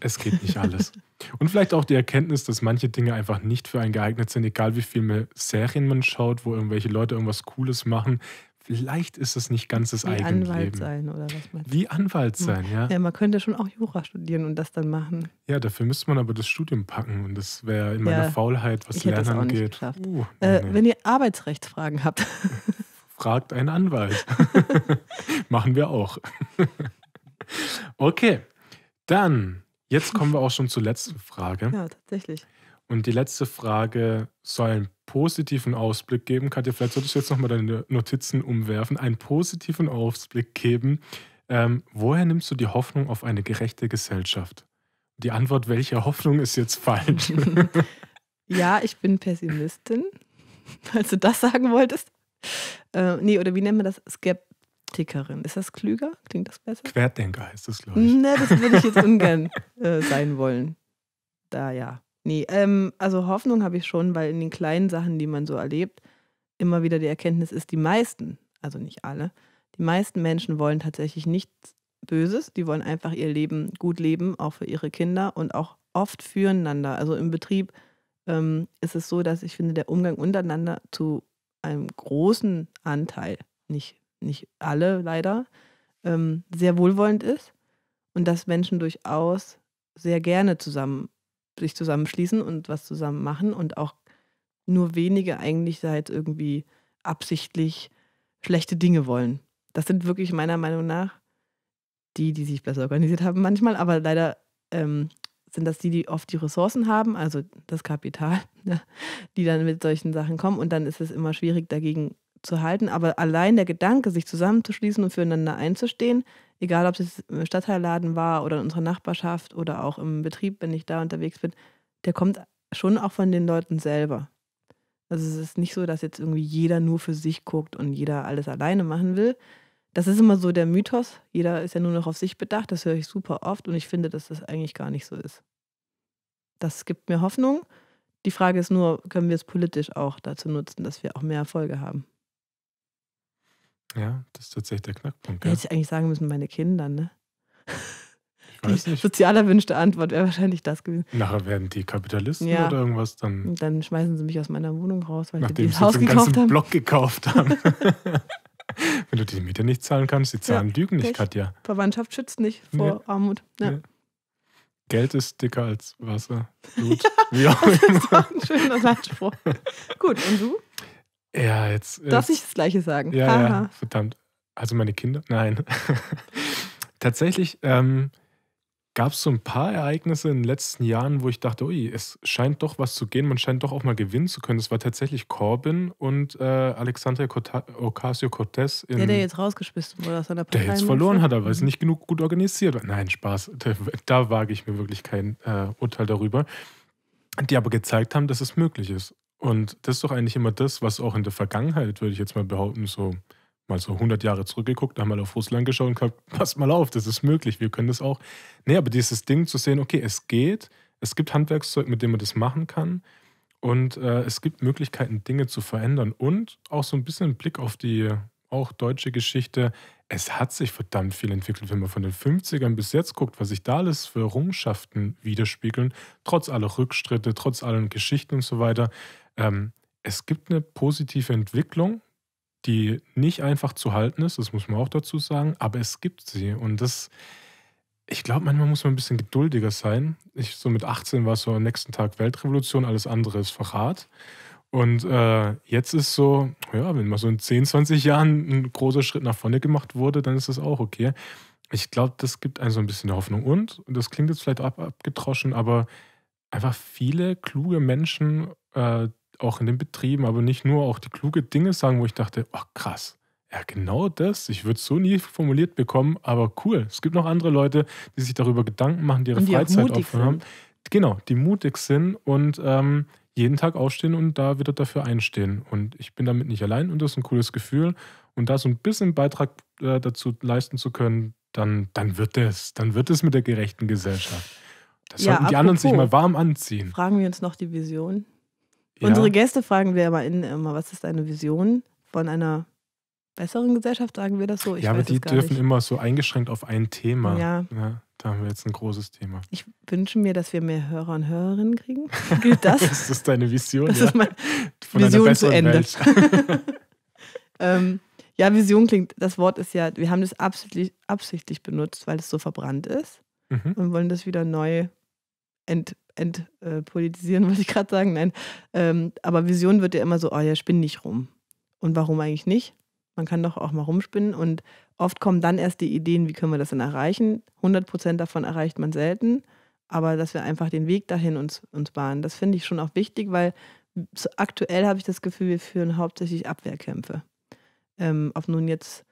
Es geht nicht alles. Und vielleicht auch die Erkenntnis, dass manche Dinge einfach nicht für einen geeignet sind, egal wie viele Serien man schaut, wo irgendwelche Leute irgendwas Cooles machen vielleicht ist es nicht ganz das Wie Anwalt Leben. sein oder was meinst du? Wie Anwalt hm. sein, ja. Ja, man könnte schon auch Jura studieren und das dann machen. Ja, dafür müsste man aber das Studium packen und das wäre in meiner ja, Faulheit, was Lernen angeht. Uh, nee, äh, nee. Wenn ihr Arbeitsrechtsfragen habt. Fragt einen Anwalt. machen wir auch. okay, dann, jetzt kommen wir auch schon zur letzten Frage. Ja, tatsächlich. Und die letzte Frage soll einen positiven Ausblick geben. Katja, vielleicht solltest du jetzt nochmal deine Notizen umwerfen. Einen positiven Ausblick geben. Ähm, woher nimmst du die Hoffnung auf eine gerechte Gesellschaft? Die Antwort, welche Hoffnung ist jetzt falsch? ja, ich bin Pessimistin, falls du das sagen wolltest. Äh, nee, oder wie nennen wir das? Skeptikerin. Ist das klüger? Klingt das besser? Querdenker heißt das, glaube ich. Nee, das würde ich jetzt ungern äh, sein wollen. Da ja. Nee, ähm, also Hoffnung habe ich schon, weil in den kleinen Sachen, die man so erlebt, immer wieder die Erkenntnis ist, die meisten, also nicht alle, die meisten Menschen wollen tatsächlich nichts Böses, die wollen einfach ihr Leben gut leben, auch für ihre Kinder und auch oft füreinander. Also im Betrieb ähm, ist es so, dass ich finde, der Umgang untereinander zu einem großen Anteil, nicht, nicht alle leider, ähm, sehr wohlwollend ist und dass Menschen durchaus sehr gerne zusammen sich zusammenschließen und was zusammen machen und auch nur wenige eigentlich seit irgendwie absichtlich schlechte Dinge wollen. Das sind wirklich meiner Meinung nach die, die sich besser organisiert haben manchmal, aber leider ähm, sind das die, die oft die Ressourcen haben, also das Kapital, ne, die dann mit solchen Sachen kommen und dann ist es immer schwierig dagegen zu halten. Aber allein der Gedanke, sich zusammenzuschließen und füreinander einzustehen, egal ob es im Stadtteilladen war oder in unserer Nachbarschaft oder auch im Betrieb, wenn ich da unterwegs bin, der kommt schon auch von den Leuten selber. Also es ist nicht so, dass jetzt irgendwie jeder nur für sich guckt und jeder alles alleine machen will. Das ist immer so der Mythos. Jeder ist ja nur noch auf sich bedacht. Das höre ich super oft und ich finde, dass das eigentlich gar nicht so ist. Das gibt mir Hoffnung. Die Frage ist nur, können wir es politisch auch dazu nutzen, dass wir auch mehr Erfolge haben? Ja, das ist tatsächlich der Knackpunkt. Ja. Hätte ich eigentlich sagen müssen, meine Kinder, ne? Die sozial erwünschte Antwort wäre wahrscheinlich das gewesen. Nachher werden die Kapitalisten ja. oder irgendwas dann. Und dann schmeißen sie mich aus meiner Wohnung raus, weil Nachdem die das Haus gekauft haben. Block gekauft haben. Wenn du die Miete nicht zahlen kannst, die zahlen ja, lügen nicht, Katja. Verwandtschaft schützt nicht vor nee. Armut. Ja. Nee. Geld ist dicker als Wasser. Blut. Wie auch immer. das auch ein schöner Leitspruch. Gut, und du? Ja, jetzt. Äh, Darf ich das Gleiche sagen? Ja, ja verdammt. Also meine Kinder? Nein. Tatsächlich ähm, gab es so ein paar Ereignisse in den letzten Jahren, wo ich dachte, ui, es scheint doch was zu gehen, man scheint doch auch mal gewinnen zu können. Das war tatsächlich Corbin und äh, Alexandria Ocasio-Cortez. Der, der jetzt rausgespissen wurde aus seiner Partei. Der jetzt verloren hat, aber es mhm. nicht genug gut organisiert war. Nein, Spaß. Da, da wage ich mir wirklich kein äh, Urteil darüber. Die aber gezeigt haben, dass es möglich ist. Und das ist doch eigentlich immer das, was auch in der Vergangenheit, würde ich jetzt mal behaupten, so mal so 100 Jahre zurückgeguckt, einmal auf Russland geschaut und gesagt, passt mal auf, das ist möglich, wir können das auch. Nee, aber dieses Ding zu sehen, okay, es geht, es gibt Handwerkszeug, mit dem man das machen kann und äh, es gibt Möglichkeiten, Dinge zu verändern und auch so ein bisschen Blick auf die auch deutsche Geschichte es hat sich verdammt viel entwickelt, wenn man von den 50ern bis jetzt guckt, was sich da alles für Errungenschaften widerspiegeln, trotz aller Rückschritte, trotz allen Geschichten und so weiter. Ähm, es gibt eine positive Entwicklung, die nicht einfach zu halten ist, das muss man auch dazu sagen, aber es gibt sie. Und das, ich glaube, manchmal muss man ein bisschen geduldiger sein. Ich, so mit 18 war es so am nächsten Tag Weltrevolution, alles andere ist Verrat. Und äh, jetzt ist so, ja, wenn mal so in 10, 20 Jahren ein großer Schritt nach vorne gemacht wurde, dann ist das auch okay. Ich glaube, das gibt einem so ein bisschen Hoffnung. Und, das klingt jetzt vielleicht ab, abgetroschen, aber einfach viele kluge Menschen, äh, auch in den Betrieben, aber nicht nur, auch die kluge Dinge sagen, wo ich dachte, ach krass, ja genau das, ich würde es so nie formuliert bekommen, aber cool. Es gibt noch andere Leute, die sich darüber Gedanken machen, die ihre die Freizeit opfern haben. Genau, die mutig sind und ähm, jeden Tag aufstehen und da wieder dafür einstehen. Und ich bin damit nicht allein und das ist ein cooles Gefühl. Und da so ein bisschen Beitrag äh, dazu leisten zu können, dann, dann wird es, dann wird es mit der gerechten Gesellschaft. Das ja, sollten die anderen sich mal warm anziehen. Fragen wir uns noch die Vision. Ja. Unsere Gäste fragen wir immer in immer, was ist deine Vision von einer besseren Gesellschaft, sagen wir das so. Ich ja, aber die dürfen nicht. immer so eingeschränkt auf ein Thema. Ja. ja. Da haben wir jetzt ein großes Thema. Ich wünsche mir, dass wir mehr Hörer und Hörerinnen kriegen. Gilt das? das ist deine Vision. Das ja. ist meine Von Vision zu Ende. ähm, ja, Vision klingt, das Wort ist ja, wir haben das absichtlich, absichtlich benutzt, weil es so verbrannt ist mhm. und wollen das wieder neu ent, entpolitisieren, äh, wollte ich gerade sagen. Nein. Ähm, aber Vision wird ja immer so, oh ja, spinn nicht rum. Und warum eigentlich nicht? Man kann doch auch mal rumspinnen und Oft kommen dann erst die Ideen, wie können wir das denn erreichen. 100 Prozent davon erreicht man selten, aber dass wir einfach den Weg dahin uns, uns bahnen, das finde ich schon auch wichtig, weil aktuell habe ich das Gefühl, wir führen hauptsächlich Abwehrkämpfe. Ähm, ob nun jetzt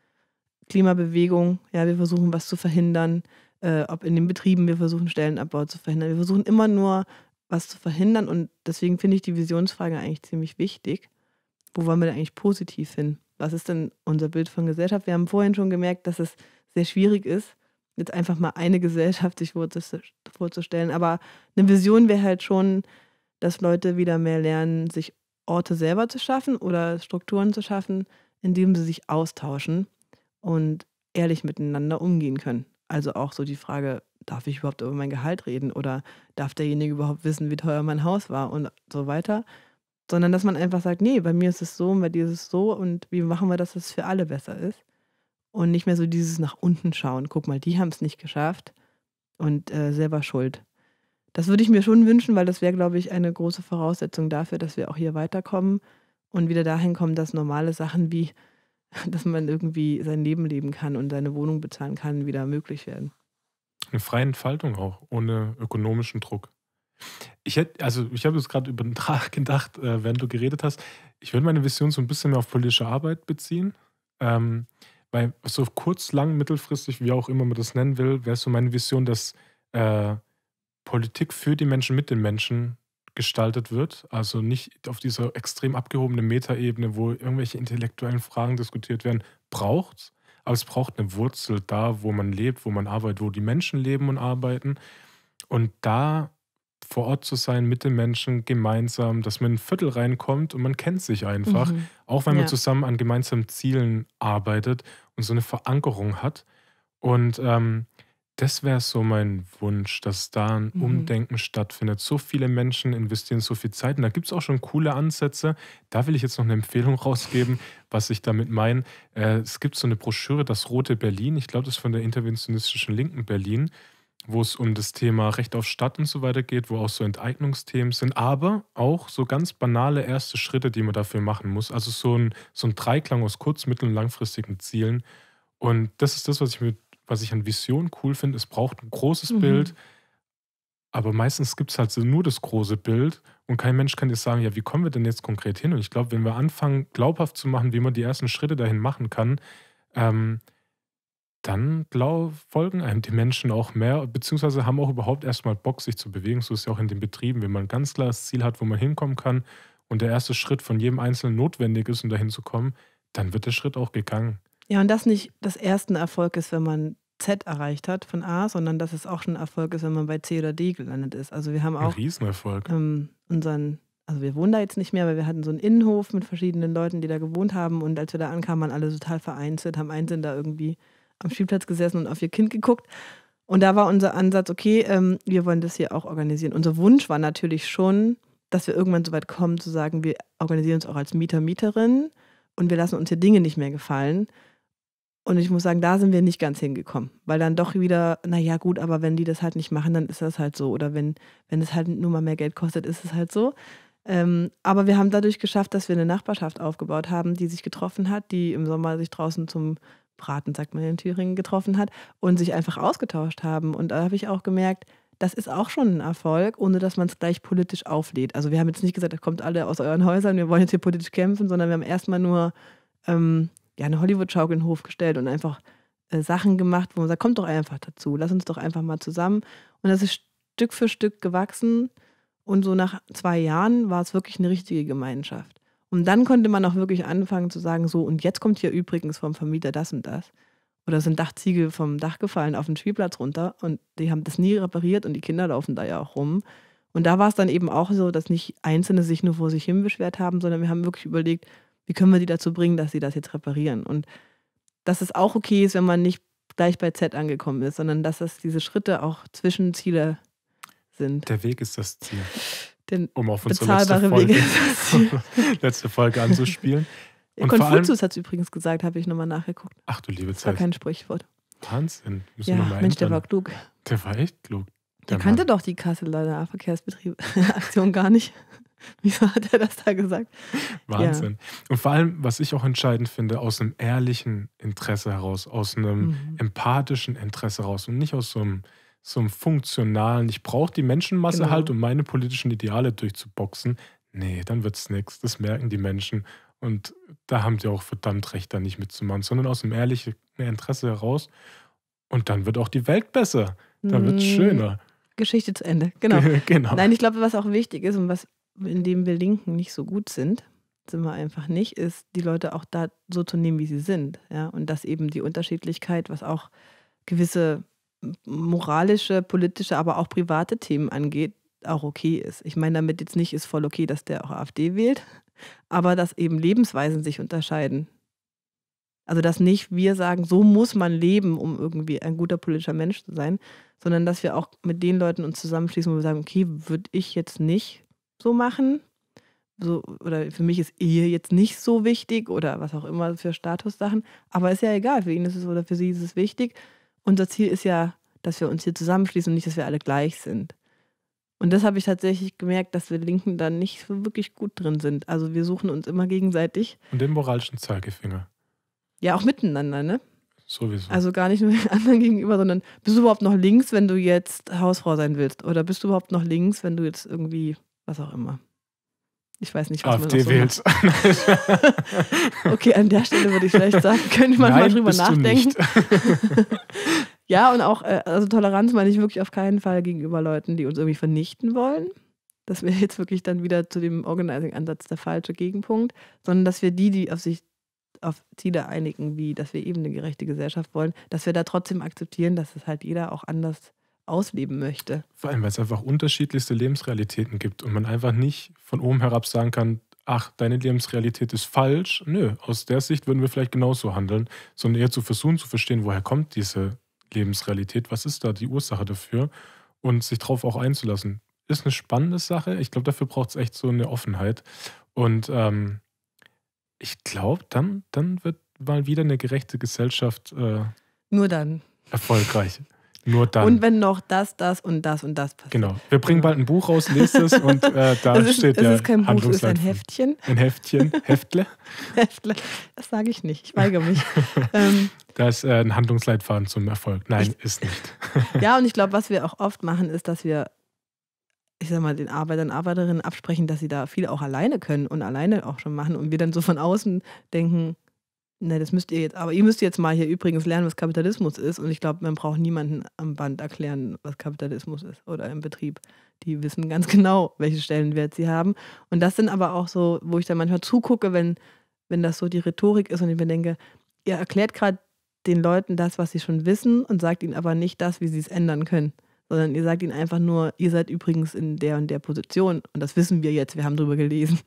Klimabewegung, ja, wir versuchen was zu verhindern, äh, ob in den Betrieben wir versuchen Stellenabbau zu verhindern. Wir versuchen immer nur was zu verhindern und deswegen finde ich die Visionsfrage eigentlich ziemlich wichtig. Wo wollen wir denn eigentlich positiv hin? was ist denn unser Bild von Gesellschaft? Wir haben vorhin schon gemerkt, dass es sehr schwierig ist, jetzt einfach mal eine Gesellschaft sich vorzustellen. Aber eine Vision wäre halt schon, dass Leute wieder mehr lernen, sich Orte selber zu schaffen oder Strukturen zu schaffen, indem sie sich austauschen und ehrlich miteinander umgehen können. Also auch so die Frage, darf ich überhaupt über mein Gehalt reden oder darf derjenige überhaupt wissen, wie teuer mein Haus war und so weiter sondern dass man einfach sagt, nee, bei mir ist es so und bei dir ist es so und wie machen wir, dass es für alle besser ist? Und nicht mehr so dieses nach unten schauen, guck mal, die haben es nicht geschafft und äh, selber schuld. Das würde ich mir schon wünschen, weil das wäre, glaube ich, eine große Voraussetzung dafür, dass wir auch hier weiterkommen und wieder dahin kommen, dass normale Sachen wie, dass man irgendwie sein Leben leben kann und seine Wohnung bezahlen kann, wieder möglich werden. Eine freie Entfaltung auch, ohne ökonomischen Druck. Ich hätte, also ich habe jetzt gerade über den Tag gedacht, äh, während du geredet hast, ich würde meine Vision so ein bisschen mehr auf politische Arbeit beziehen. Ähm, weil so kurz, lang, mittelfristig, wie auch immer man das nennen will, wäre so meine Vision, dass äh, Politik für die Menschen mit den Menschen gestaltet wird. Also nicht auf dieser extrem abgehobenen Metaebene, wo irgendwelche intellektuellen Fragen diskutiert werden, braucht es. aber es braucht eine Wurzel da, wo man lebt, wo man arbeitet, wo die Menschen leben und arbeiten. Und da vor Ort zu sein, mit den Menschen gemeinsam, dass man in ein Viertel reinkommt und man kennt sich einfach, mhm. auch wenn man ja. zusammen an gemeinsamen Zielen arbeitet und so eine Verankerung hat. Und ähm, das wäre so mein Wunsch, dass da ein mhm. Umdenken stattfindet. So viele Menschen investieren so viel Zeit und da gibt es auch schon coole Ansätze. Da will ich jetzt noch eine Empfehlung rausgeben, was ich damit meine. Äh, es gibt so eine Broschüre, das Rote Berlin, ich glaube, das ist von der Interventionistischen Linken Berlin wo es um das Thema Recht auf Stadt und so weiter geht, wo auch so Enteignungsthemen sind, aber auch so ganz banale erste Schritte, die man dafür machen muss. Also so ein, so ein Dreiklang aus kurz-, mittel- und langfristigen Zielen. Und das ist das, was ich, mit, was ich an Vision cool finde. Es braucht ein großes mhm. Bild, aber meistens gibt es halt so nur das große Bild und kein Mensch kann dir sagen, ja, wie kommen wir denn jetzt konkret hin? Und ich glaube, wenn wir anfangen, glaubhaft zu machen, wie man die ersten Schritte dahin machen kann, ähm, dann glaub, folgen einem die Menschen auch mehr, beziehungsweise haben auch überhaupt erstmal Bock, sich zu bewegen. So ist es ja auch in den Betrieben, wenn man ein ganz klares Ziel hat, wo man hinkommen kann und der erste Schritt von jedem Einzelnen notwendig ist, um dahin zu kommen, dann wird der Schritt auch gegangen. Ja, und das nicht das erste Erfolg ist, wenn man Z erreicht hat von A, sondern dass es auch schon Erfolg ist, wenn man bei C oder D gelandet ist. Also wir haben auch. Ein Riesenerfolg. Ähm, unseren, also wir wohnen da jetzt nicht mehr, weil wir hatten so einen Innenhof mit verschiedenen Leuten, die da gewohnt haben. Und als wir da ankamen, waren alle total vereinzelt, haben einzeln da irgendwie am Spielplatz gesessen und auf ihr Kind geguckt. Und da war unser Ansatz, okay, ähm, wir wollen das hier auch organisieren. Unser Wunsch war natürlich schon, dass wir irgendwann so weit kommen, zu sagen, wir organisieren uns auch als Mieter, Mieterin und wir lassen uns hier Dinge nicht mehr gefallen. Und ich muss sagen, da sind wir nicht ganz hingekommen, weil dann doch wieder, naja, gut, aber wenn die das halt nicht machen, dann ist das halt so. Oder wenn, wenn es halt nur mal mehr Geld kostet, ist es halt so. Ähm, aber wir haben dadurch geschafft, dass wir eine Nachbarschaft aufgebaut haben, die sich getroffen hat, die im Sommer sich draußen zum Braten, sagt man in Thüringen, getroffen hat und sich einfach ausgetauscht haben. Und da habe ich auch gemerkt, das ist auch schon ein Erfolg, ohne dass man es gleich politisch auflädt. Also wir haben jetzt nicht gesagt, kommt alle aus euren Häusern, wir wollen jetzt hier politisch kämpfen, sondern wir haben erstmal nur ähm, ja, eine Hollywood-Schaukel in den Hof gestellt und einfach äh, Sachen gemacht, wo man sagt, kommt doch einfach dazu, lass uns doch einfach mal zusammen. Und das ist Stück für Stück gewachsen. Und so nach zwei Jahren war es wirklich eine richtige Gemeinschaft. Und dann konnte man auch wirklich anfangen zu sagen, so, und jetzt kommt hier übrigens vom Vermieter das und das. Oder sind Dachziegel vom Dach gefallen auf den Spielplatz runter und die haben das nie repariert und die Kinder laufen da ja auch rum. Und da war es dann eben auch so, dass nicht Einzelne sich nur vor sich hin beschwert haben, sondern wir haben wirklich überlegt, wie können wir die dazu bringen, dass sie das jetzt reparieren. Und dass es auch okay ist, wenn man nicht gleich bei Z angekommen ist, sondern dass es diese Schritte auch Zwischenziele sind. Der Weg ist das Ziel den um auf unsere bezahlbare letzte Folge, Wege. letzte Folge anzuspielen. Und Konfuzius hat es übrigens gesagt, habe ich nochmal nachgeguckt. Ach du liebe Zeit. Das war kein Sprichwort. Wahnsinn. Müssen ja, wir mal Mensch, der war klug. Der war echt klug. Der, der kannte doch die Kasseler Nahverkehrsbetrieb-Aktion gar nicht. Wieso hat er das da gesagt? Wahnsinn. Ja. Und vor allem, was ich auch entscheidend finde, aus einem ehrlichen Interesse heraus, aus einem mhm. empathischen Interesse heraus und nicht aus so einem so einem funktionalen, ich brauche die Menschenmasse genau. halt, um meine politischen Ideale durchzuboxen. Nee, dann wird es nichts. Das merken die Menschen. Und da haben sie auch verdammt recht, da nicht mitzumachen, sondern aus dem ehrlichen Interesse heraus. Und dann wird auch die Welt besser. Dann wird es mhm. schöner. Geschichte zu Ende, genau. genau. Nein, ich glaube, was auch wichtig ist und was, in dem wir Linken nicht so gut sind, sind wir einfach nicht, ist, die Leute auch da so zu nehmen, wie sie sind. Ja? Und dass eben die Unterschiedlichkeit, was auch gewisse moralische, politische, aber auch private Themen angeht, auch okay ist. Ich meine damit jetzt nicht, ist voll okay, dass der auch AfD wählt, aber dass eben Lebensweisen sich unterscheiden. Also dass nicht wir sagen, so muss man leben, um irgendwie ein guter politischer Mensch zu sein, sondern dass wir auch mit den Leuten uns zusammenschließen, wo wir sagen, okay, würde ich jetzt nicht so machen, so, oder für mich ist Ehe jetzt nicht so wichtig oder was auch immer für Statussachen, aber ist ja egal, für ihn ist es oder für sie ist es wichtig unser Ziel ist ja, dass wir uns hier zusammenschließen und nicht, dass wir alle gleich sind. Und das habe ich tatsächlich gemerkt, dass wir Linken da nicht so wirklich gut drin sind. Also wir suchen uns immer gegenseitig. Und den moralischen Zeigefinger. Ja, auch miteinander, ne? Sowieso. Also gar nicht nur den anderen gegenüber, sondern bist du überhaupt noch links, wenn du jetzt Hausfrau sein willst? Oder bist du überhaupt noch links, wenn du jetzt irgendwie was auch immer? Ich weiß nicht, was AfD man so wählt. okay, an der Stelle würde ich vielleicht sagen, könnte man Nein, mal drüber nachdenken. ja, und auch, äh, also Toleranz meine ich wirklich auf keinen Fall gegenüber Leuten, die uns irgendwie vernichten wollen. Das wäre jetzt wirklich dann wieder zu dem Organizing-Ansatz der falsche Gegenpunkt, sondern dass wir die, die auf sich auf Ziele einigen, wie dass wir eben eine gerechte Gesellschaft wollen, dass wir da trotzdem akzeptieren, dass es halt jeder auch anders ausleben möchte. Vor allem, weil es einfach unterschiedlichste Lebensrealitäten gibt und man einfach nicht von oben herab sagen kann, ach, deine Lebensrealität ist falsch. Nö, aus der Sicht würden wir vielleicht genauso handeln, sondern eher zu versuchen zu verstehen, woher kommt diese Lebensrealität, was ist da die Ursache dafür und sich darauf auch einzulassen. Ist eine spannende Sache. Ich glaube, dafür braucht es echt so eine Offenheit. Und ähm, ich glaube, dann, dann wird mal wieder eine gerechte Gesellschaft. Äh, Nur dann. Erfolgreich. Nur dann. Und wenn noch das, das und das und das passiert. Genau. Wir bringen bald ein Buch raus, nächstes und äh, da es ist, steht es ja. Es ist kein Buch, es ist ein Heftchen. Ein Heftchen. Heftle? Heftle. Das sage ich nicht. Ich weigere mich. ähm, da ist äh, ein Handlungsleitfaden zum Erfolg. Nein, ich, ist nicht. ja, und ich glaube, was wir auch oft machen, ist, dass wir ich sag mal, den Arbeitern, Arbeiterinnen absprechen, dass sie da viel auch alleine können und alleine auch schon machen und wir dann so von außen denken, Ne, das müsst ihr jetzt, aber ihr müsst jetzt mal hier übrigens lernen, was Kapitalismus ist. Und ich glaube, man braucht niemanden am Band erklären, was Kapitalismus ist oder im Betrieb. Die wissen ganz genau, welchen Stellenwert sie haben. Und das sind aber auch so, wo ich dann manchmal zugucke, wenn, wenn das so die Rhetorik ist und ich mir denke, ihr erklärt gerade den Leuten das, was sie schon wissen und sagt ihnen aber nicht das, wie sie es ändern können. Sondern ihr sagt ihnen einfach nur, ihr seid übrigens in der und der Position und das wissen wir jetzt, wir haben drüber gelesen.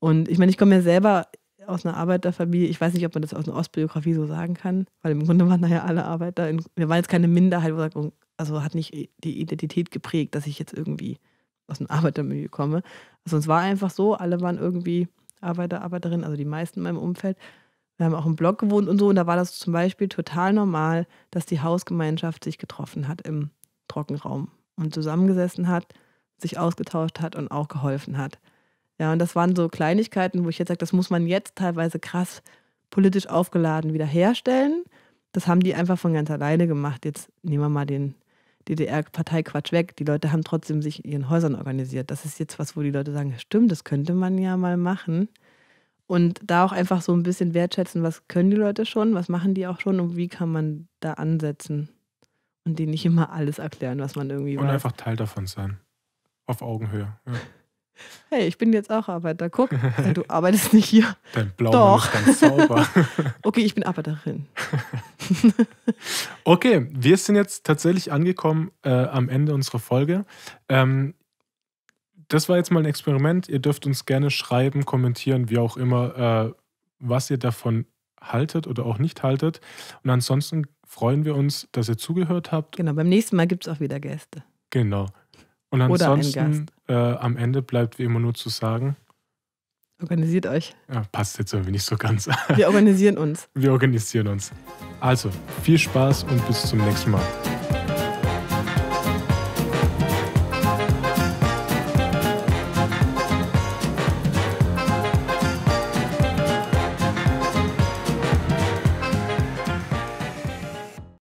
Und ich meine, ich komme mir selber aus einer Arbeiterfamilie, ich weiß nicht, ob man das aus einer Ostbiografie so sagen kann, weil im Grunde waren da ja alle Arbeiter. In, wir waren jetzt keine Minderheit, also hat nicht die Identität geprägt, dass ich jetzt irgendwie aus einem Arbeitermilieu komme. Also es war einfach so, alle waren irgendwie Arbeiter, Arbeiterinnen, also die meisten in meinem Umfeld. Wir haben auch im Block gewohnt und so. Und da war das zum Beispiel total normal, dass die Hausgemeinschaft sich getroffen hat im Trockenraum und zusammengesessen hat, sich ausgetauscht hat und auch geholfen hat. Ja, und das waren so Kleinigkeiten, wo ich jetzt sage, das muss man jetzt teilweise krass politisch aufgeladen wiederherstellen. Das haben die einfach von ganz alleine gemacht. Jetzt nehmen wir mal den DDR-Parteiquatsch weg. Die Leute haben trotzdem sich in ihren Häusern organisiert. Das ist jetzt was, wo die Leute sagen, stimmt, das könnte man ja mal machen. Und da auch einfach so ein bisschen wertschätzen, was können die Leute schon, was machen die auch schon und wie kann man da ansetzen und denen nicht immer alles erklären, was man irgendwie und weiß. Und einfach Teil davon sein. Auf Augenhöhe. Ja. Hey, ich bin jetzt auch Arbeiter. Guck, du arbeitest nicht hier. Dein Blau ist ganz sauber. okay, ich bin Arbeiterin. okay, wir sind jetzt tatsächlich angekommen äh, am Ende unserer Folge. Ähm, das war jetzt mal ein Experiment. Ihr dürft uns gerne schreiben, kommentieren, wie auch immer, äh, was ihr davon haltet oder auch nicht haltet. Und ansonsten freuen wir uns, dass ihr zugehört habt. Genau, beim nächsten Mal gibt es auch wieder Gäste. Genau. Und ansonsten äh, am Ende bleibt wie immer nur zu sagen. Organisiert euch. Ja, passt jetzt irgendwie nicht so ganz. Wir organisieren uns. Wir organisieren uns. Also, viel Spaß und bis zum nächsten Mal.